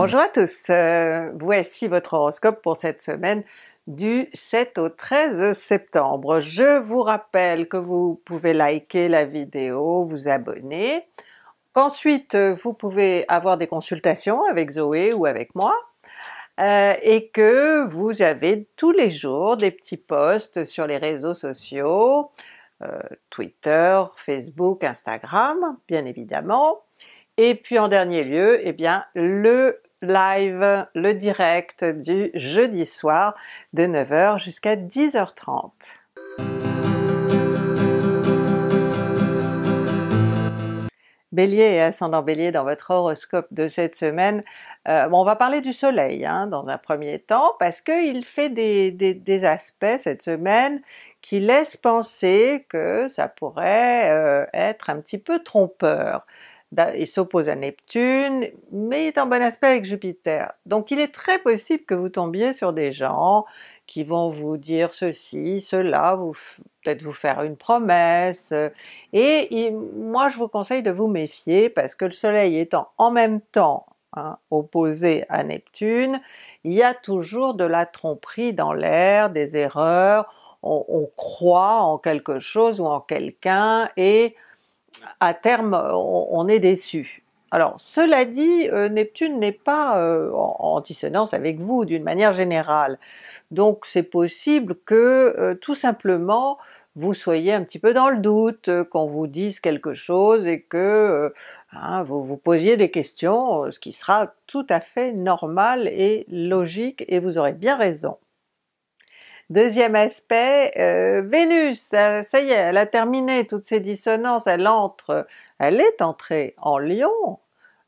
Bonjour à tous, euh, voici votre horoscope pour cette semaine du 7 au 13 septembre. Je vous rappelle que vous pouvez liker la vidéo, vous abonner, qu'ensuite vous pouvez avoir des consultations avec Zoé ou avec moi, euh, et que vous avez tous les jours des petits posts sur les réseaux sociaux, euh, Twitter, Facebook, Instagram bien évidemment, et puis en dernier lieu, eh bien le live, le direct du jeudi soir de 9h jusqu'à 10h30. Bélier et ascendant Bélier dans votre horoscope de cette semaine, euh, on va parler du soleil hein, dans un premier temps parce qu'il fait des, aspects cette semaine qui laissent penser que ça pourrait euh, être un petit peu trompeur il s'oppose à Neptune, mais il est en bon aspect avec Jupiter. Donc il est très possible que vous tombiez sur des gens qui vont vous dire ceci, cela, peut-être vous faire une promesse, et, moi je vous conseille de vous méfier parce que le soleil étant en même temps hein, opposé à Neptune, il y a toujours de la tromperie dans l'air, des erreurs, on, croit en quelque chose ou en quelqu'un et à terme, on, est déçu. Alors, cela dit, euh, Neptune n'est pas euh, en, dissonance avec vous d'une manière générale. Donc, c'est possible que euh, tout simplement vous soyez un petit peu dans le doute, qu'on vous dise quelque chose et que hein, vous vous posiez des questions, ce qui sera tout à fait normal et logique et vous aurez bien raison. Deuxième aspect, euh, Vénus, ça, y est, elle a terminé toutes ses dissonances, elle entre, elle est entrée en Lion,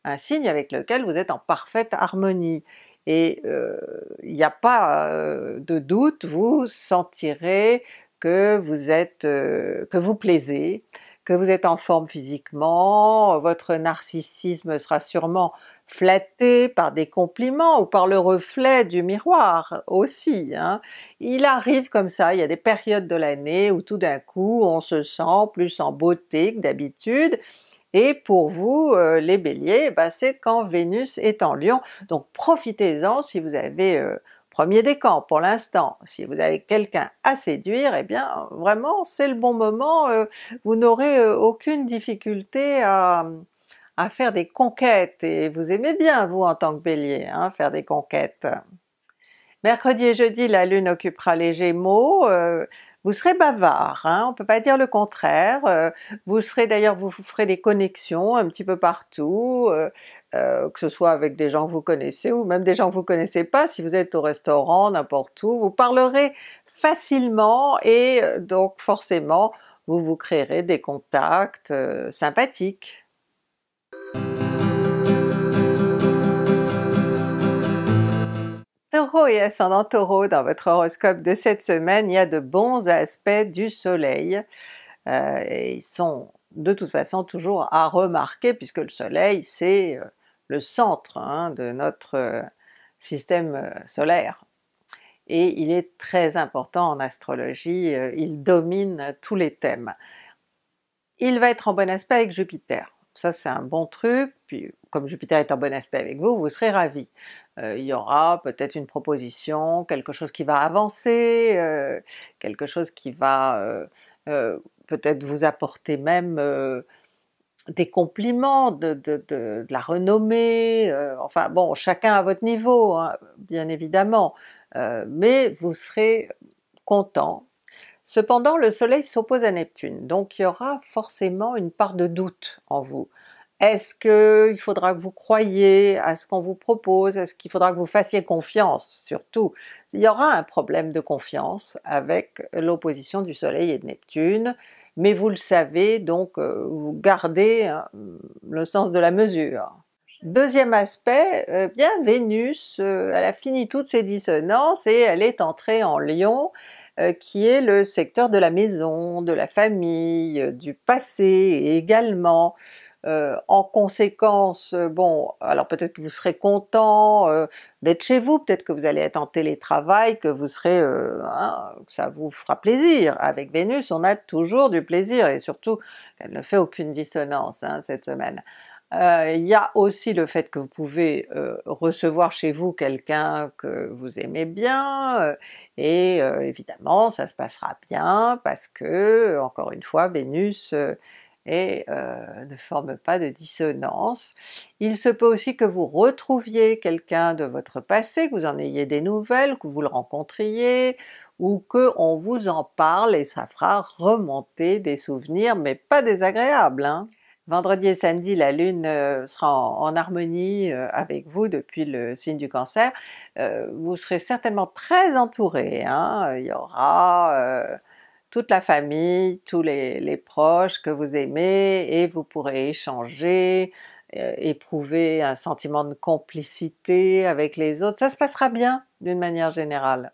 un signe avec lequel vous êtes en parfaite harmonie. Et il euh, n'y a pas euh, de doute, vous sentirez que vous êtes, que vous plaisez, que vous êtes en forme physiquement, votre narcissisme sera sûrement flatté par des compliments ou par le reflet du miroir aussi. Hein. Il arrive comme ça, il y a des périodes de l'année où tout d'un coup on se sent plus en beauté que d'habitude, et pour vous, euh, les Béliers, bah, c'est quand Vénus est en Lion. Donc profitez-en si vous avez euh, premier des pour l'instant. Si vous avez quelqu'un à séduire, et eh bien vraiment c'est le bon moment, euh, vous n'aurez euh, aucune difficulté à, faire des conquêtes, et vous aimez bien vous en tant que Bélier, hein, faire des conquêtes. Mercredi et jeudi la Lune occupera les Gémeaux, euh, vous serez bavard, on hein, on peut pas dire le contraire, vous serez d'ailleurs, vous ferez des connexions un petit peu partout, euh, que ce soit avec des gens que vous connaissez ou même des gens que vous connaissez pas, si vous êtes au restaurant, n'importe où, vous parlerez facilement et euh, donc forcément vous vous créerez des contacts euh, sympathiques. Taureau et ascendant Taureau, dans votre horoscope de cette semaine, il y a de bons aspects du soleil. et ils sont de toute façon toujours à remarquer puisque le soleil c'est le centre hein, de notre euh, système euh, solaire. Et il est très important en astrologie, euh, il domine tous les thèmes. Il va être en bon aspect avec Jupiter. Ça c'est un bon truc, puis comme Jupiter est en bon aspect avec vous, vous serez ravi. il y aura peut-être une proposition, quelque chose qui va avancer, quelque chose qui va peut-être vous apporter même des compliments, de, la renommée, euh, enfin bon, chacun à votre niveau, hein, bien évidemment, euh, mais vous serez content. Cependant, le Soleil s'oppose à Neptune, donc il y aura forcément une part de doute en vous. Est-ce qu'il faudra que vous croyiez à ce qu'on vous propose Est-ce qu'il faudra que vous fassiez confiance surtout Il y aura un problème de confiance avec l'opposition du Soleil et de Neptune mais vous le savez, donc euh, vous gardez euh, le sens de la mesure. Deuxième aspect, euh, bien Vénus, elle a fini toutes ses dissonances et elle est entrée en Lyon, qui est le secteur de la maison, de la famille, du passé également. Euh, en conséquence, euh, bon, alors peut-être que vous serez content euh, d'être chez vous, peut-être que vous allez être en télétravail, que vous serez, hein, ça vous fera plaisir. Avec Vénus, on a toujours du plaisir et surtout elle ne fait aucune dissonance hein, cette semaine. Il y a aussi le fait que vous pouvez recevoir chez vous quelqu'un que vous aimez bien, et évidemment ça se passera bien parce que, encore une fois, Vénus et euh, ne forme pas de dissonance. Il se peut aussi que vous retrouviez quelqu'un de votre passé, que vous en ayez des nouvelles, que vous le rencontriez, ou qu'on vous en parle et ça fera remonter des souvenirs, mais pas désagréables. Hein. Vendredi et samedi, la Lune euh, sera en, harmonie euh, avec vous depuis le signe du Cancer. vous serez certainement très entouré, hein. il y aura toute la famille, tous les, proches que vous aimez et vous pourrez échanger, euh, éprouver un sentiment de complicité avec les autres. Ça se passera bien d'une manière générale.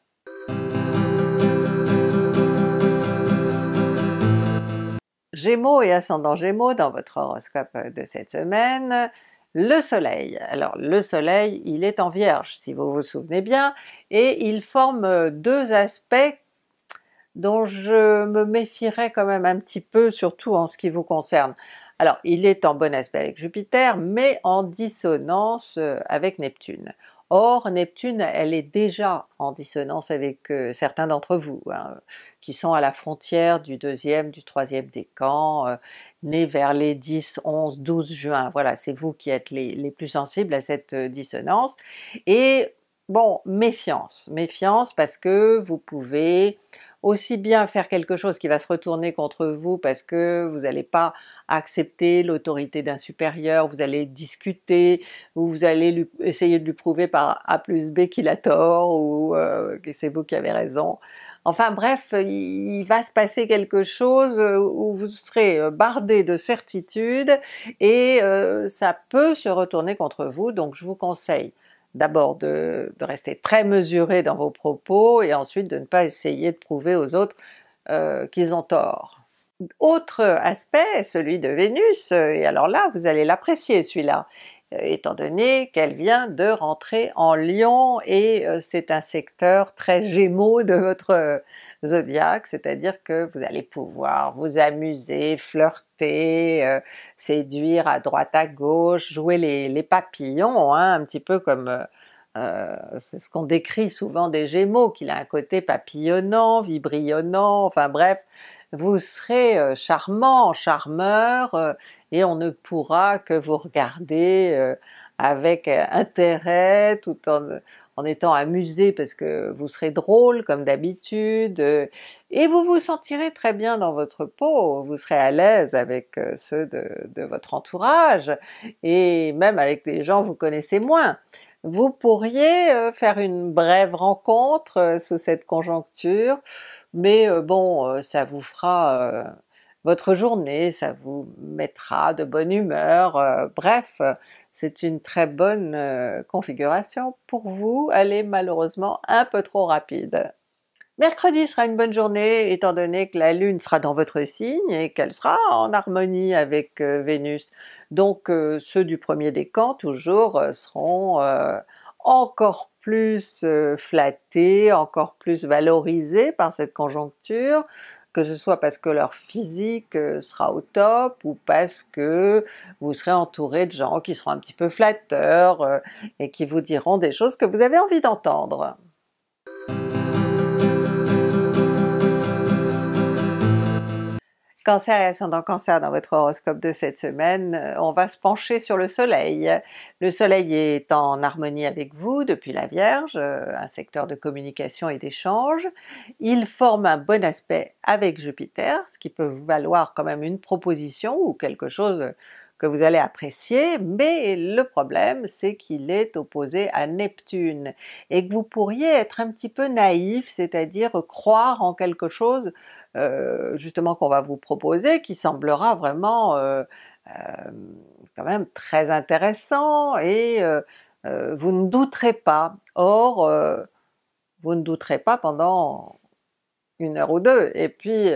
Gémeaux et ascendant Gémeaux dans votre horoscope de cette semaine, le Soleil. Alors le Soleil, il est en Vierge, si vous vous souvenez bien, et il forme deux aspects dont je me méfierais quand même un petit peu, surtout en ce qui vous concerne. Alors il est en bon aspect avec Jupiter, mais en dissonance euh, avec Neptune. Or Neptune, elle est déjà en dissonance avec euh, certains d'entre vous, hein, qui sont à la frontière du deuxième, du troisième décan, camps, euh, nés vers les 10, 11, 12 juin. Voilà, c'est vous qui êtes les, plus sensibles à cette dissonance. Et bon, méfiance, méfiance parce que vous pouvez aussi bien faire quelque chose qui va se retourner contre vous parce que vous n'allez pas accepter l'autorité d'un supérieur, vous allez discuter, ou vous allez essayer de lui prouver par A plus B qu'il a tort, ou euh, que c'est vous qui avez raison. Enfin bref, il va se passer quelque chose euh, où vous serez euh, bardé de certitudes et ça peut se retourner contre vous, donc je vous conseille d'abord de, rester très mesuré dans vos propos et ensuite de ne pas essayer de prouver aux autres euh, qu'ils ont tort. Autre aspect, celui de Vénus, euh, et alors là vous allez l'apprécier celui-là, euh, étant donné qu'elle vient de rentrer en Lion et euh, c'est un secteur très gémeaux de votre euh, zodiaque, c'est-à-dire que vous allez pouvoir vous amuser, flirter, séduire à droite à gauche, jouer les, papillons, hein, un petit peu comme c'est ce qu'on décrit souvent des Gémeaux, qu'il a un côté papillonnant, vibrillonnant, enfin bref, vous serez charmant, charmeur, et on ne pourra que vous regarder euh, avec euh, intérêt tout en, étant amusé parce que vous serez drôle comme d'habitude euh, et vous vous sentirez très bien dans votre peau, vous serez à l'aise avec ceux de, de, votre entourage et même avec des gens que vous connaissez moins. Vous pourriez faire une brève rencontre sous cette conjoncture, mais bon, ça vous fera votre journée, ça vous mettra de bonne humeur, euh, bref, c'est une très bonne euh, configuration. Pour vous, elle est malheureusement un peu trop rapide. Mercredi sera une bonne journée étant donné que la Lune sera dans votre signe et qu'elle sera en harmonie avec euh, Vénus. Donc ceux du premier décan toujours seront encore plus flattés, encore plus valorisés par cette conjoncture que ce soit parce que leur physique euh, sera au top ou parce que vous serez entouré de gens qui seront un petit peu flatteurs euh, et qui vous diront des choses que vous avez envie d'entendre. Cancer et ascendant Cancer dans votre horoscope de cette semaine, euh, on va se pencher sur le Soleil. Le Soleil est en harmonie avec vous depuis la Vierge, euh, un secteur de communication et d'échange. Il forme un bon aspect avec Jupiter, ce qui peut vous valoir quand même une proposition ou quelque chose que vous allez apprécier, mais le problème c'est qu'il est opposé à Neptune et que vous pourriez être un petit peu naïf, c'est-à-dire croire en quelque chose euh, justement qu'on va vous proposer qui semblera vraiment euh, euh, quand même très intéressant et vous ne douterez pas. Or, vous ne douterez pas pendant une heure ou deux et puis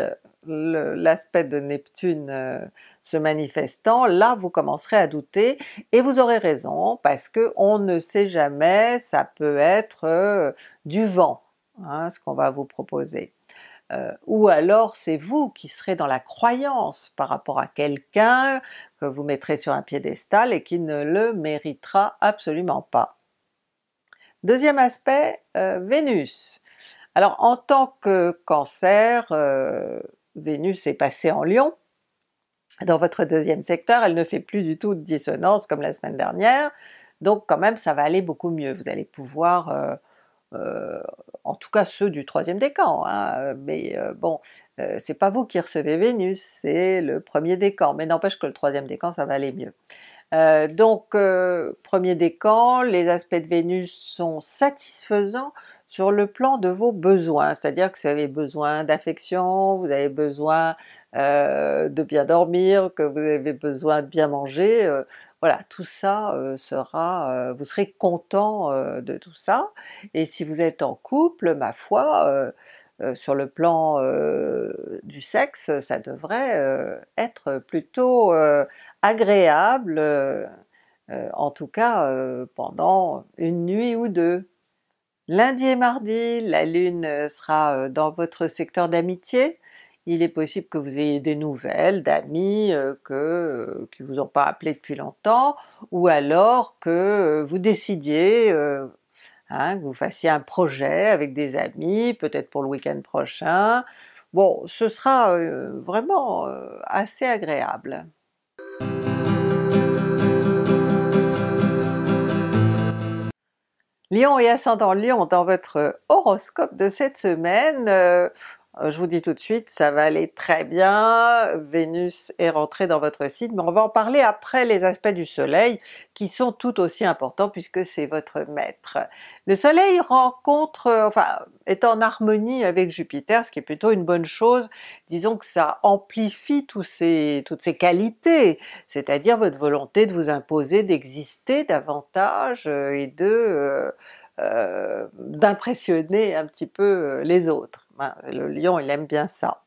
l'aspect de Neptune se manifestant, là vous commencerez à douter et vous aurez raison parce que on ne sait jamais, ça peut être du vent hein, ce qu'on va vous proposer. Euh, ou alors c'est vous qui serez dans la croyance par rapport à quelqu'un que vous mettrez sur un piédestal et qui ne le méritera absolument pas. Deuxième aspect, euh, Vénus. Alors en tant que cancer, euh, Vénus est passée en Lion, dans votre deuxième secteur, elle ne fait plus du tout de dissonance comme la semaine dernière, donc quand même ça va aller beaucoup mieux, vous allez pouvoir euh, en tout cas ceux du troisième décan, hein, mais euh, bon, euh, c'est pas vous qui recevez Vénus, c'est le premier décan, mais n'empêche que le troisième décan ça va aller mieux. donc premier décan, les aspects de Vénus sont satisfaisants sur le plan de vos besoins, c'est-à-dire que vous avez besoin d'affection, vous avez besoin de bien dormir, que vous avez besoin de bien manger, voilà, tout ça euh, sera, euh, vous serez content euh, de tout ça. Et si vous êtes en couple, ma foi, sur le plan du sexe, ça devrait être plutôt agréable, en tout cas pendant une nuit ou deux. Lundi et mardi, la lune sera dans votre secteur d'amitié, il est possible que vous ayez des nouvelles d'amis qui euh, que, euh, qui vous ont pas appelé depuis longtemps, ou alors que euh, vous décidiez, hein, que vous fassiez un projet avec des amis, peut-être pour le week-end prochain. Bon, ce sera vraiment assez agréable. Lion et ascendant Lion, dans votre horoscope de cette semaine, euh, je vous dis tout de suite, ça va aller très bien, Vénus est rentrée dans votre signe, mais on va en parler après les aspects du Soleil, qui sont tout aussi importants puisque c'est votre maître. Le Soleil rencontre, enfin est en harmonie avec Jupiter, ce qui est plutôt une bonne chose, disons que ça amplifie toutes ces qualités, c'est-à-dire votre volonté de vous imposer, d'exister davantage et de euh, euh, d'impressionner un petit peu les autres le lion, il aime bien ça.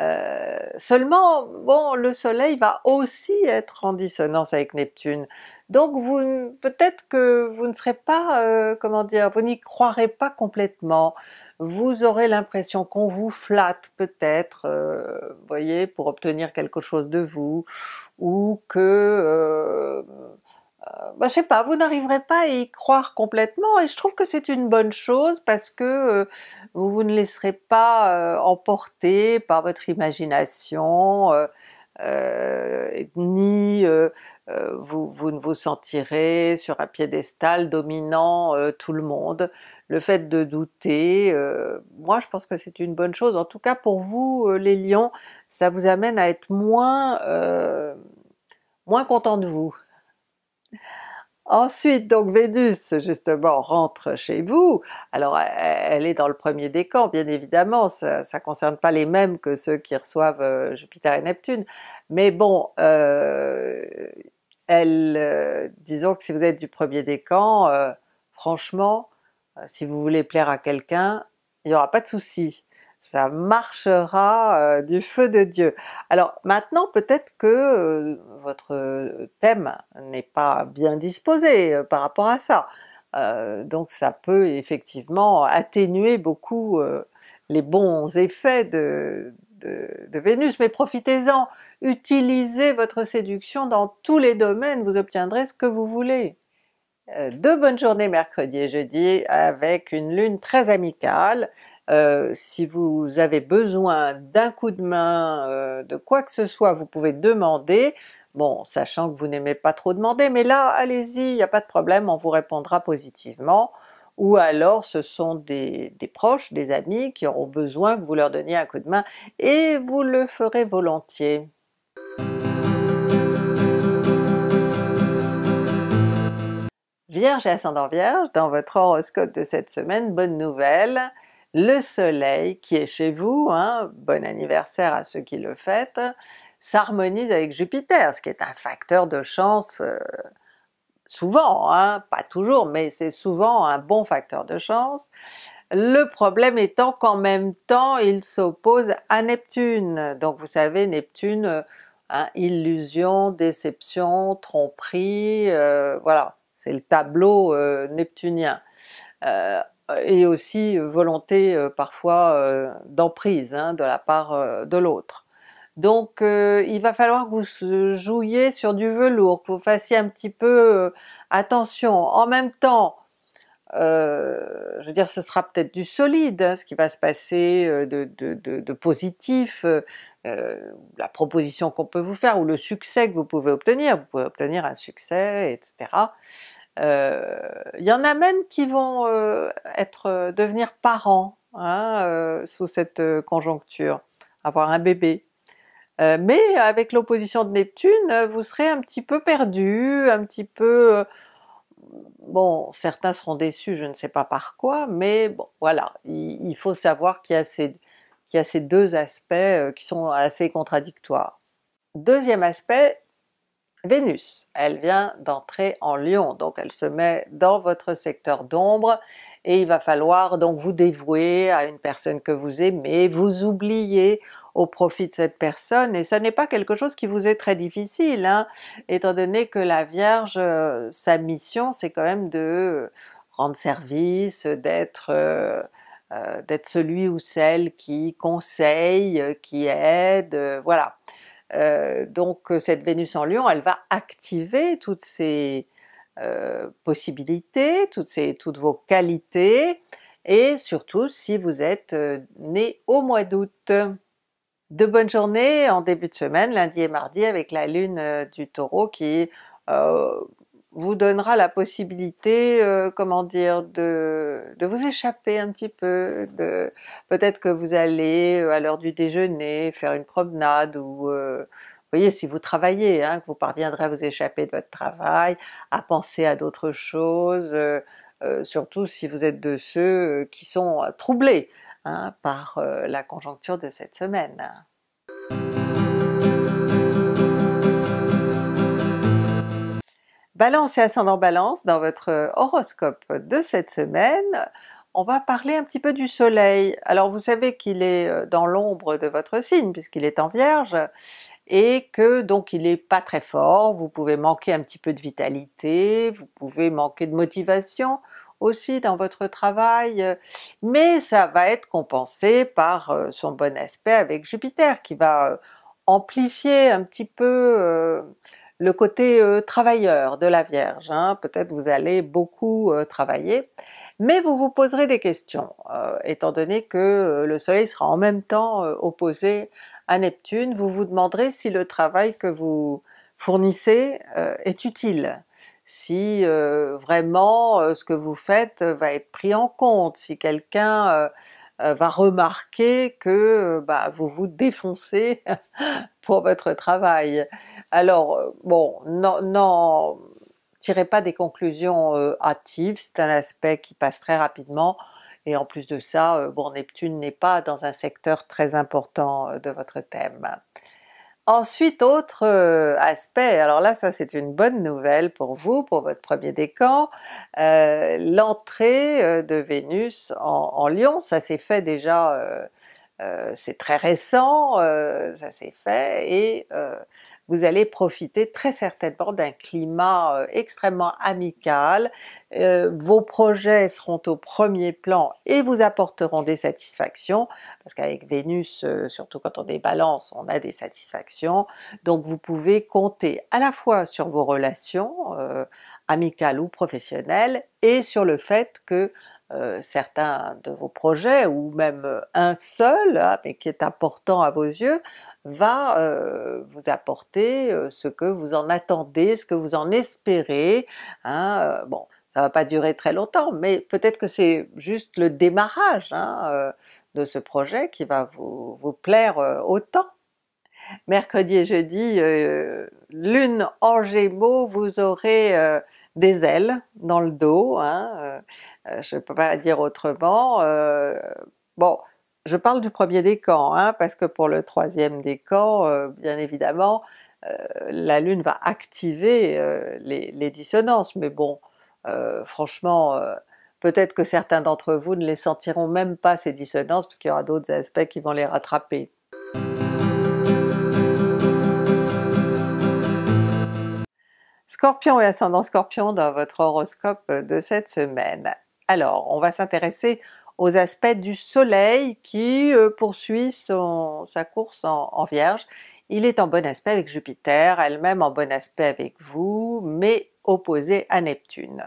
Euh, seulement, bon, le soleil va aussi être en dissonance avec Neptune, donc vous peut-être que vous ne serez pas, euh, comment dire, vous n'y croirez pas complètement, vous aurez l'impression qu'on vous flatte peut-être, euh, voyez, pour obtenir quelque chose de vous, ou que euh, bah, je sais pas, vous n'arriverez pas à y croire complètement et je trouve que c'est une bonne chose parce que euh, vous, vous ne laisserez pas euh, emporter par votre imagination, ni vous, vous, ne vous sentirez sur un piédestal dominant tout le monde. Le fait de douter, moi je pense que c'est une bonne chose, en tout cas pour vous les lions, ça vous amène à être moins, moins content de vous. Ensuite donc Vénus justement rentre chez vous, alors elle est dans le premier décan bien évidemment, ça, ne concerne pas les mêmes que ceux qui reçoivent euh, Jupiter et Neptune, mais bon euh, elle, euh, disons que si vous êtes du premier décan, franchement si vous voulez plaire à quelqu'un, il n'y aura pas de souci ça marchera euh, du feu de Dieu. Alors maintenant peut-être que euh, votre thème n'est pas bien disposé euh, par rapport à ça, donc ça peut effectivement atténuer beaucoup les bons effets de, Vénus, mais profitez-en, utilisez votre séduction dans tous les domaines, vous obtiendrez ce que vous voulez. De deux bonnes journées mercredi et jeudi avec une lune très amicale, euh, si vous avez besoin d'un coup de main, euh, de quoi que ce soit, vous pouvez demander, bon sachant que vous n'aimez pas trop demander, mais là allez-y, il n'y a pas de problème, on vous répondra positivement, ou alors ce sont des, des, proches, des amis qui auront besoin que vous leur donniez un coup de main, et vous le ferez volontiers. Vierge et ascendant Vierge, dans votre horoscope de cette semaine, bonne nouvelle, le soleil qui est chez vous, hein, bon anniversaire à ceux qui le fêtent, s'harmonise avec Jupiter, ce qui est un facteur de chance euh, souvent, hein, pas toujours, mais c'est souvent un bon facteur de chance. Le problème étant qu'en même temps il s'oppose à Neptune, donc vous savez Neptune, euh, hein, illusion, déception, tromperie, euh, voilà, c'est le tableau neptunien et aussi euh, volonté euh, parfois euh, d'emprise hein, de la part de l'autre. Donc il va falloir que vous jouiez sur du velours, que vous fassiez un petit peu attention. En même temps, je veux dire, ce sera peut-être du solide, hein, ce qui va se passer de positif, la proposition qu'on peut vous faire ou le succès que vous pouvez obtenir. Vous pouvez obtenir un succès, etc. Il euh, y en a même qui vont euh, être euh, devenir parents hein, sous cette conjoncture, avoir un bébé. mais avec l'opposition de Neptune, vous serez un petit peu perdu, un petit peu bon, certains seront déçus, je ne sais pas par quoi, mais bon, voilà, il, faut savoir qu'il y, a ces deux aspects qui sont assez contradictoires. Deuxième aspect, Vénus, elle vient d'entrer en Lion, donc elle se met dans votre secteur d'ombre et il va falloir donc vous dévouer à une personne que vous aimez, vous oublier au profit de cette personne et ce n'est pas quelque chose qui vous est très difficile hein, étant donné que la Vierge, euh, sa mission c'est quand même de rendre service, d'être euh, euh, d'être celui ou celle qui conseille, qui aide, voilà. Euh, donc euh, cette Vénus en Lion, elle va activer toutes ces euh, possibilités, toutes, vos qualités, et surtout si vous êtes né au mois d'août. De bonnes journées en début de semaine, lundi et mardi, avec la lune du taureau qui euh, vous donnera la possibilité, euh, comment dire, de, de, vous échapper un petit peu. De peut-être que vous allez euh, à l'heure du déjeuner faire une promenade ou euh, vous voyez, si vous travaillez, hein, que vous parviendrez à vous échapper de votre travail, à penser à d'autres choses, surtout si vous êtes de ceux qui sont troublés hein, par la conjoncture de cette semaine. Balance et ascendant Balance, dans votre euh, horoscope de cette semaine, on va parler un petit peu du Soleil. Alors vous savez qu'il est euh, dans l'ombre de votre signe puisqu'il est en Vierge, et que donc il n'est pas très fort, vous pouvez manquer un petit peu de vitalité, vous pouvez manquer de motivation aussi dans votre travail, euh, mais ça va être compensé par son bon aspect avec Jupiter qui va amplifier un petit peu le côté euh, travailleur de la Vierge, hein. peut-être vous allez beaucoup euh, travailler, mais vous vous poserez des questions, euh, étant donné que le Soleil sera en même temps opposé à Neptune, vous vous demanderez si le travail que vous fournissez est utile, si vraiment ce que vous faites va être pris en compte, si quelqu'un euh, va remarquer que euh, bah, vous vous défoncez pour votre travail. Alors euh, bon, n'en tirez pas des conclusions hâtives, c'est un aspect qui passe très rapidement et en plus de ça, bon Neptune n'est pas dans un secteur très important de votre thème. Ensuite, autre euh, aspect, alors là ça c'est une bonne nouvelle pour vous, pour votre premier décan, euh, l'entrée euh, de Vénus en, en, Lion, ça s'est fait déjà, c'est très récent, ça s'est fait, et vous allez profiter très certainement d'un climat euh, extrêmement amical, euh, vos projets seront au premier plan et vous apporteront des satisfactions, parce qu'avec Vénus, euh, surtout quand on est balance, on a des satisfactions, donc vous pouvez compter à la fois sur vos relations, amicales ou professionnelles, et sur le fait que certains de vos projets ou même un seul hein, mais qui est important à vos yeux va euh, vous apporter euh, ce que vous en attendez, ce que vous en espérez. Hein, euh, bon, ça va pas durer très longtemps, mais peut-être que c'est juste le démarrage hein, de ce projet qui va vous, plaire autant. Mercredi et jeudi, lune en Gémeaux, vous aurez des ailes dans le dos, hein, Je ne peux pas dire autrement. bon, je parle du premier décan, hein, parce que pour le troisième décan, euh, bien évidemment, euh, la Lune va activer euh, les, les, dissonances, mais bon, franchement, peut-être que certains d'entre vous ne les sentiront même pas ces dissonances, parce qu'il y aura d'autres aspects qui vont les rattraper. Scorpion et ascendant Scorpion dans votre horoscope de cette semaine. Alors, on va s'intéresser aux aspects du soleil qui euh, poursuit son, sa course en, vierge. Il est en bon aspect avec Jupiter, elle-même en bon aspect avec vous, mais opposé à Neptune.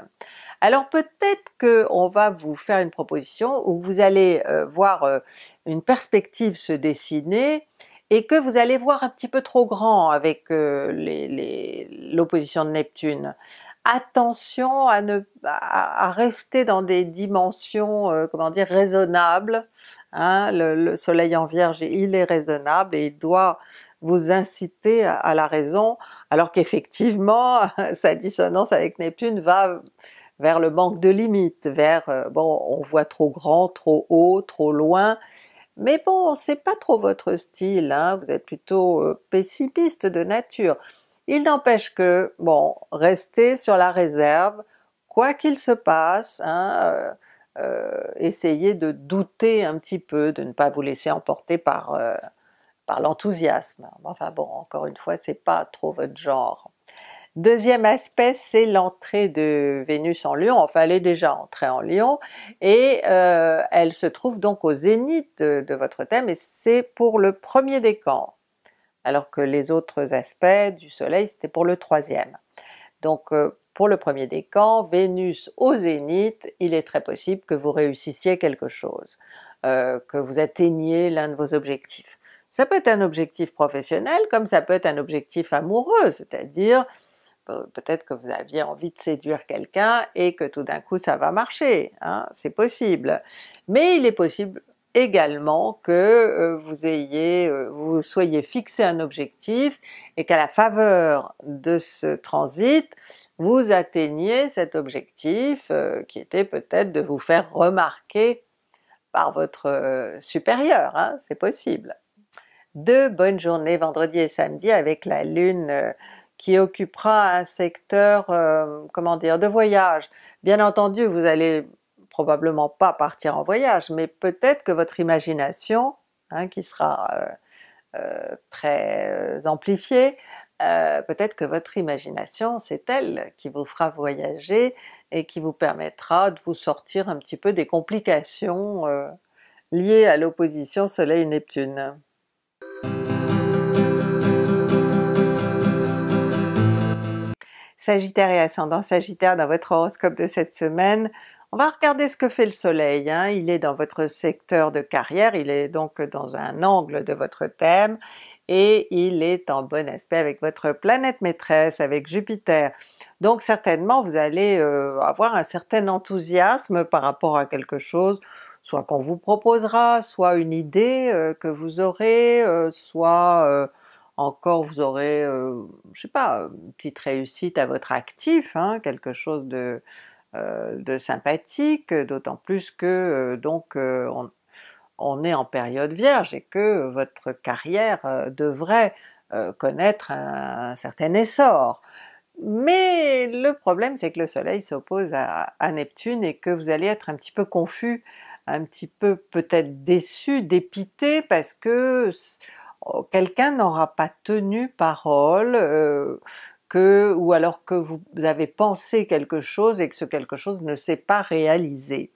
Alors peut-être qu'on va vous faire une proposition où vous allez euh, voir euh, une perspective se dessiner et que vous allez voir un petit peu trop grand avec l'opposition de Neptune attention à ne à, rester dans des dimensions euh, comment dire raisonnables. Hein. le, soleil en vierge, il est raisonnable et il doit vous inciter à, la raison, alors qu'effectivement sa dissonance avec Neptune va vers le manque de limites, vers euh, bon, on voit trop grand, trop haut, trop loin. Mais bon, c'est pas trop votre style, hein. vous êtes plutôt euh, pessimiste de nature. Il n'empêche que, bon, restez sur la réserve, quoi qu'il se passe, hein, euh, euh, essayez de douter un petit peu, de ne pas vous laisser emporter euh, par, l'enthousiasme. Enfin bon, encore une fois, c'est pas trop votre genre. Deuxième aspect, c'est l'entrée de Vénus en Lion, enfin elle est déjà entrée en Lion, et elle se trouve donc au zénith de, de votre thème, et c'est pour le premier décan alors que les autres aspects du Soleil, c'était pour le troisième. Donc euh, pour le premier décan, Vénus au zénith, il est très possible que vous réussissiez quelque chose, euh, que vous atteigniez l'un de vos objectifs. Ça peut être un objectif professionnel, comme ça peut être un objectif amoureux, c'est-à-dire euh, peut-être que vous aviez envie de séduire quelqu'un et que tout d'un coup ça va marcher, hein, c'est possible. Mais il est possible également que euh, vous ayez, euh, vous soyez fixé un objectif et qu'à la faveur de ce transit, vous atteigniez cet objectif euh, qui était peut-être de vous faire remarquer par votre supérieur, hein, c'est possible. Deux bonnes journées vendredi et samedi avec la lune qui occupera un secteur, comment dire, de voyage. Bien entendu, vous allez probablement pas partir en voyage, mais peut-être que votre imagination, hein, qui sera euh, euh, très amplifiée, euh, peut-être que votre imagination, c'est elle qui vous fera voyager et qui vous permettra de vous sortir un petit peu des complications liées à l'opposition Soleil-Neptune. Sagittaire et ascendant Sagittaire dans votre horoscope de cette semaine, on va regarder ce que fait le soleil, hein. il est dans votre secteur de carrière, il est donc dans un angle de votre thème, et il est en bon aspect avec votre planète maîtresse, avec Jupiter. Donc certainement vous allez euh, avoir un certain enthousiasme par rapport à quelque chose, soit qu'on vous proposera, soit une idée euh, que vous aurez, euh, soit encore vous aurez, je sais pas, une petite réussite à votre actif, hein, quelque chose de, euh, de sympathique, d'autant plus que euh, donc euh, on, est en période vierge et que votre carrière devrait connaître un, certain essor. Mais le problème c'est que le soleil s'oppose à, Neptune et que vous allez être un petit peu confus, un petit peu peut-être déçu, dépité parce que oh, quelqu'un n'aura pas tenu parole, ou alors que vous avez pensé quelque chose et que ce quelque chose ne s'est pas réalisé.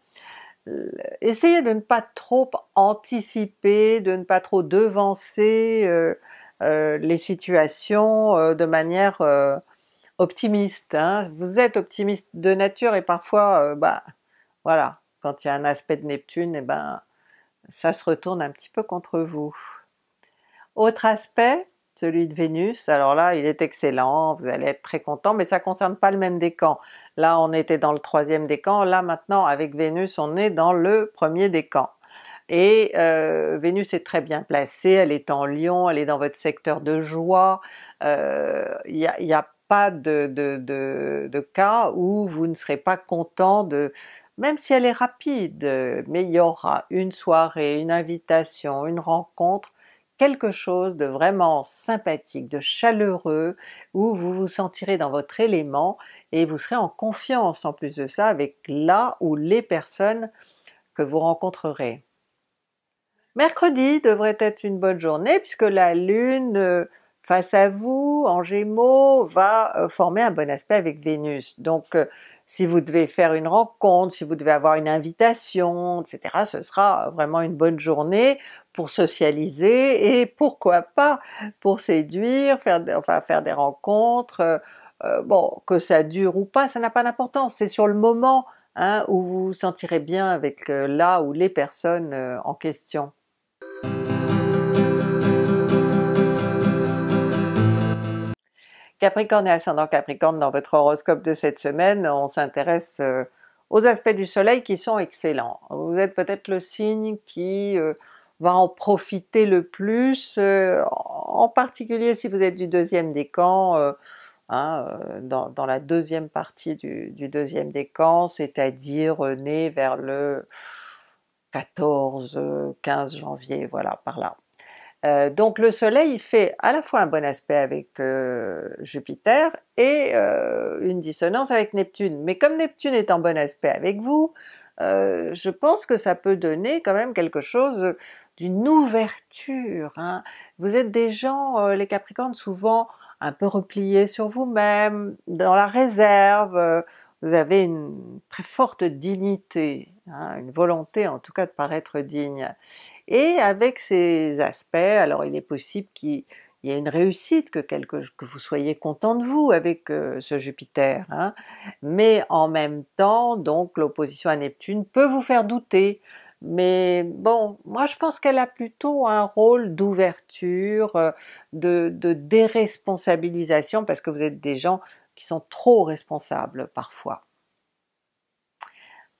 Euh, essayez de ne pas trop anticiper, de ne pas trop devancer euh, euh, les situations de manière optimiste. Hein. Vous êtes optimiste de nature et parfois, bah voilà, quand il y a un aspect de Neptune, et eh ben ça se retourne un petit peu contre vous. Autre aspect, celui de Vénus, alors là il est excellent, vous allez être très content, mais ça concerne pas le même décan. Là on était dans le troisième décan, là maintenant avec Vénus on est dans le premier décan. Et euh, Vénus est très bien placée, elle est en Lion, elle est dans votre secteur de joie, euh, il n'y a, pas de, de, cas où vous ne serez pas content de même si elle est rapide, mais il y aura une soirée, une invitation, une rencontre quelque chose de vraiment sympathique, de chaleureux, où vous vous sentirez dans votre élément et vous serez en confiance en plus de ça avec là ou les personnes que vous rencontrerez. Mercredi devrait être une bonne journée puisque la Lune euh, face à vous en Gémeaux va euh, former un bon aspect avec Vénus. Donc euh, si vous devez faire une rencontre, si vous devez avoir une invitation, etc. ce sera vraiment une bonne journée pour socialiser et pourquoi pas pour séduire, faire, enfin faire des rencontres, euh, euh, bon que ça dure ou pas, ça n'a pas d'importance, c'est sur le moment hein, où vous vous sentirez bien avec euh, là ou les personnes en question. Capricorne et ascendant Capricorne, dans votre horoscope de cette semaine, on s'intéresse euh, aux aspects du Soleil qui sont excellents. Vous êtes peut-être le signe qui euh, va en profiter le plus, euh, en particulier si vous êtes du deuxième décan, hein, dans, la deuxième partie du, du deuxième décan, c'est-à-dire né vers le 14, 15 janvier, voilà, par là. Euh, donc le Soleil fait à la fois un bon aspect avec euh, Jupiter et euh, une dissonance avec Neptune. Mais comme Neptune est en bon aspect avec vous, je pense que ça peut donner quand même quelque chose d'une ouverture. Hein. Vous êtes des gens, les Capricornes, souvent un peu repliés sur vous-même, dans la réserve, vous avez une très forte dignité, hein, une volonté en tout cas de paraître digne et avec ces aspects, alors il est possible qu'il y ait une réussite, que, quelque, que vous soyez content de vous avec euh, ce Jupiter, hein. mais en même temps, donc l'opposition à Neptune peut vous faire douter, mais bon, moi je pense qu'elle a plutôt un rôle d'ouverture, euh, de, de, déresponsabilisation, parce que vous êtes des gens qui sont trop responsables parfois.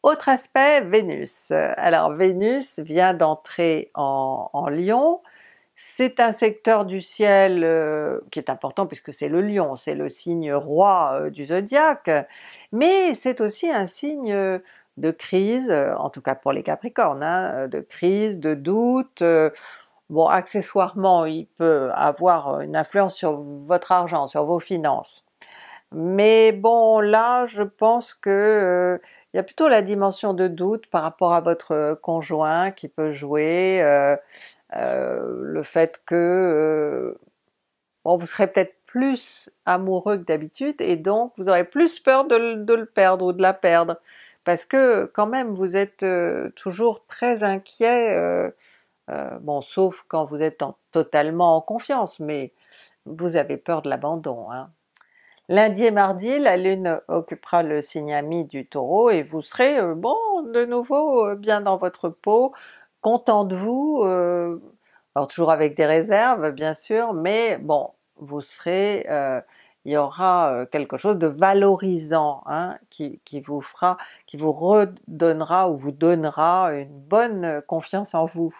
Autre aspect, Vénus. Alors Vénus vient d'entrer en, Lion, c'est un secteur du ciel euh, qui est important puisque c'est le lion, c'est le signe roi euh, du zodiaque, mais c'est aussi un signe euh, de crise, en tout cas pour les Capricornes, hein, de crise, de doute. Bon, accessoirement, il peut avoir une influence sur votre argent, sur vos finances. Mais bon, là, je pense que il y a plutôt la dimension de doute par rapport à votre euh, conjoint qui peut jouer, euh, euh, le fait que bon, vous serez peut-être plus amoureux que d'habitude et donc vous aurez plus peur de, le perdre ou de la perdre parce que quand même vous êtes toujours très inquiet, bon sauf quand vous êtes totalement en confiance, mais vous avez peur de l'abandon. Hein. Lundi et mardi, la Lune occupera le signe ami du Taureau et vous serez, euh, bon, de nouveau euh, bien dans votre peau, content de vous, euh, alors toujours avec des réserves bien sûr, mais bon, vous serez, il y aura quelque chose de valorisant hein, qui, vous fera, qui vous redonnera ou vous donnera une bonne confiance en vous.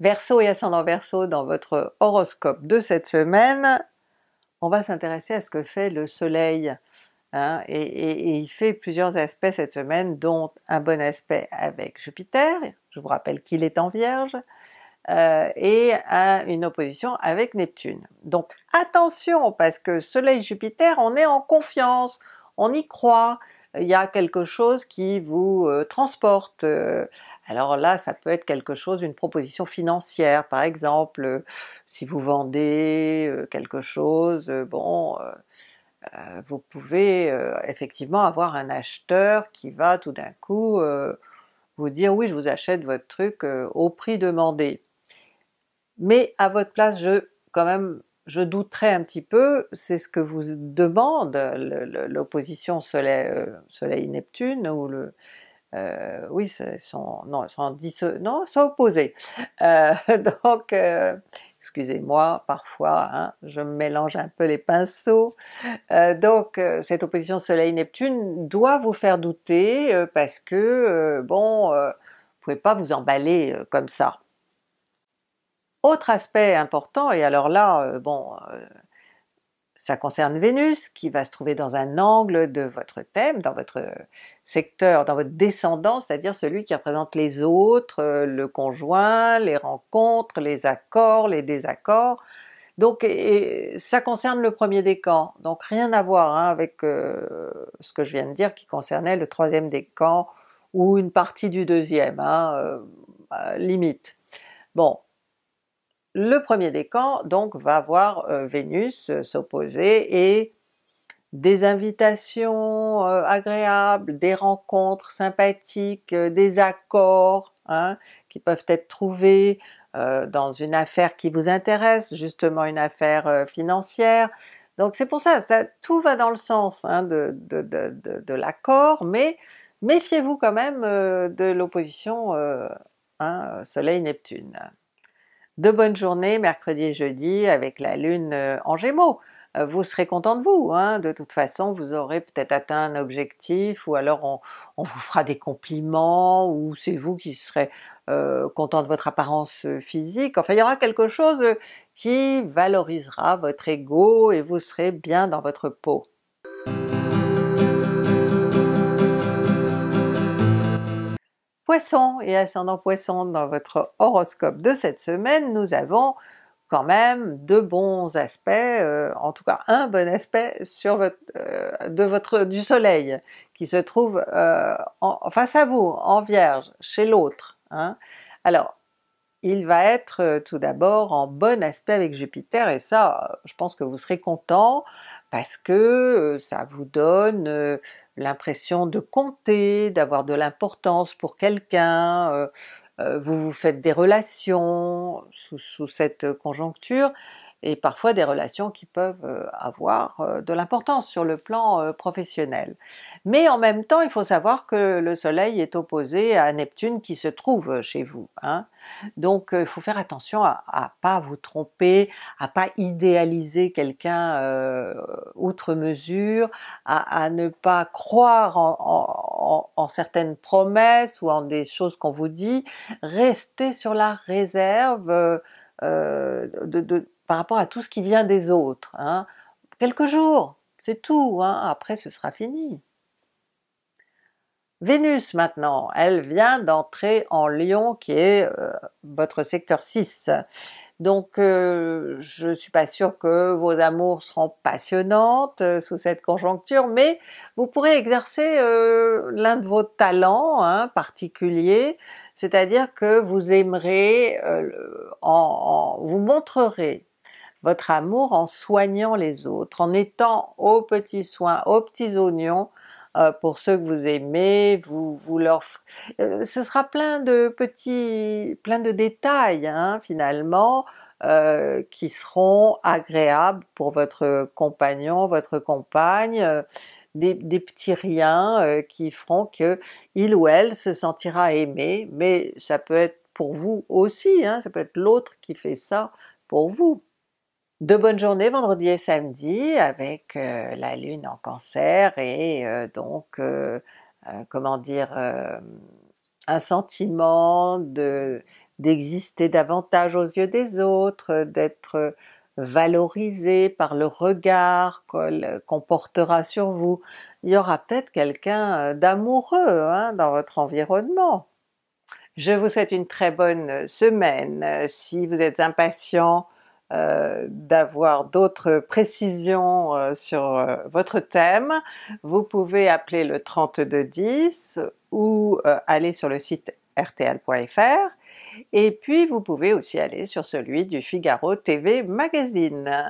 Verseau et ascendant verso dans votre horoscope de cette semaine, on va s'intéresser à ce que fait le Soleil. Hein, et, il fait plusieurs aspects cette semaine, dont un bon aspect avec Jupiter, je vous rappelle qu'il est en Vierge, euh, et une opposition avec Neptune. Donc attention, parce que Soleil-Jupiter, on est en confiance, on y croit, il y a quelque chose qui vous euh, transporte euh, alors là, ça peut être quelque chose, une proposition financière, par exemple, euh, si vous vendez euh, quelque chose, euh, bon, vous pouvez effectivement avoir un acheteur qui va tout d'un coup vous dire oui je vous achète votre truc au prix demandé. Mais à votre place je quand même je douterais un petit peu, c'est ce que vous demande l'opposition Soleil-Neptune ou le, euh, oui, sont, non, sont, non, opposés. Euh, donc, euh, excusez-moi, parfois, hein, je mélange un peu les pinceaux. donc, cette opposition Soleil-Neptune doit vous faire douter parce que, bon, vous pouvez pas vous emballer comme ça. Autre aspect important, et alors là, bon, ça concerne Vénus qui va se trouver dans un angle de votre thème, dans votre secteur, dans votre descendant, c'est-à-dire celui qui représente les autres, euh, le conjoint, les rencontres, les accords, les désaccords. Donc ça concerne le premier décan, donc rien à voir hein, avec euh, ce que je viens de dire qui concernait le troisième décan ou une partie du deuxième, hein, euh, limite. Bon, le premier décan donc va voir Vénus s'opposer et des invitations euh, agréables, des rencontres sympathiques, euh, des accords hein, qui peuvent être trouvés euh, dans une affaire qui vous intéresse, justement une affaire financière. Donc c'est pour ça, ça, tout va dans le sens hein, de, de, de, de l'accord, mais méfiez-vous quand même de l'opposition hein, Soleil-Neptune. De bonnes journées mercredi et jeudi avec la Lune en Gémeaux. Euh, vous serez content de vous, hein. de toute façon vous aurez peut-être atteint un objectif, ou alors on, vous fera des compliments, ou c'est vous qui serez euh, content de votre apparence euh, physique, enfin il y aura quelque chose qui valorisera votre ego et vous serez bien dans votre peau. Poisson et ascendant Poisson, dans votre horoscope de cette semaine, nous avons quand même de bons aspects, euh, en tout cas un bon aspect sur votre, euh, de votre, du soleil qui se trouve euh, face à vous, en vierge, chez l'autre. Hein. Alors, il va être tout d'abord en bon aspect avec Jupiter et ça, je pense que vous serez content parce que ça vous donne l'impression de compter, d'avoir de l'importance pour quelqu'un, euh, vous vous faites des relations sous, sous cette conjoncture, et parfois des relations qui peuvent euh, avoir euh, de l'importance sur le plan euh, professionnel. Mais en même temps, il faut savoir que le Soleil est opposé à Neptune qui se trouve chez vous. Hein. Donc il faut faire attention à, pas vous tromper, à pas idéaliser quelqu'un euh, outre mesure, à, ne pas croire en, certaines promesses ou en des choses qu'on vous dit. Restez sur la réserve. de par rapport à tout ce qui vient des autres. Hein. Quelques jours, c'est tout, hein. après ce sera fini. Vénus maintenant, elle vient d'entrer en Lion qui est euh, votre secteur 6. Donc je euh, je suis pas sûre que vos amours seront passionnantes euh, sous cette conjoncture, mais vous pourrez exercer l'un de vos talents hein, particuliers, c'est-à-dire que vous aimerez, vous montrerez votre amour en soignant les autres, en étant aux petits soins, aux petits oignons, euh, pour ceux que vous aimez, vous, vous leur... Euh, ce sera plein de petits, plein de détails hein, finalement euh, qui seront agréables pour votre compagnon, votre compagne, des, petits riens qui feront que il ou elle se sentira aimé, mais ça peut être pour vous aussi, hein, ça peut être l'autre qui fait ça pour vous de bonnes journées vendredi et samedi avec euh, la lune en cancer et euh, donc euh, comment dire un sentiment d'exister davantage aux yeux des autres, d'être valorisé par le regard qu'on portera sur vous. Il y aura peut-être quelqu'un d'amoureux hein, dans votre environnement. Je vous souhaite une très bonne semaine. Si vous êtes impatient, euh, d'avoir d'autres précisions euh, sur euh, votre thème, vous pouvez appeler le 3210 ou aller sur le site rtl.fr et puis vous pouvez aussi aller sur celui du Figaro TV Magazine.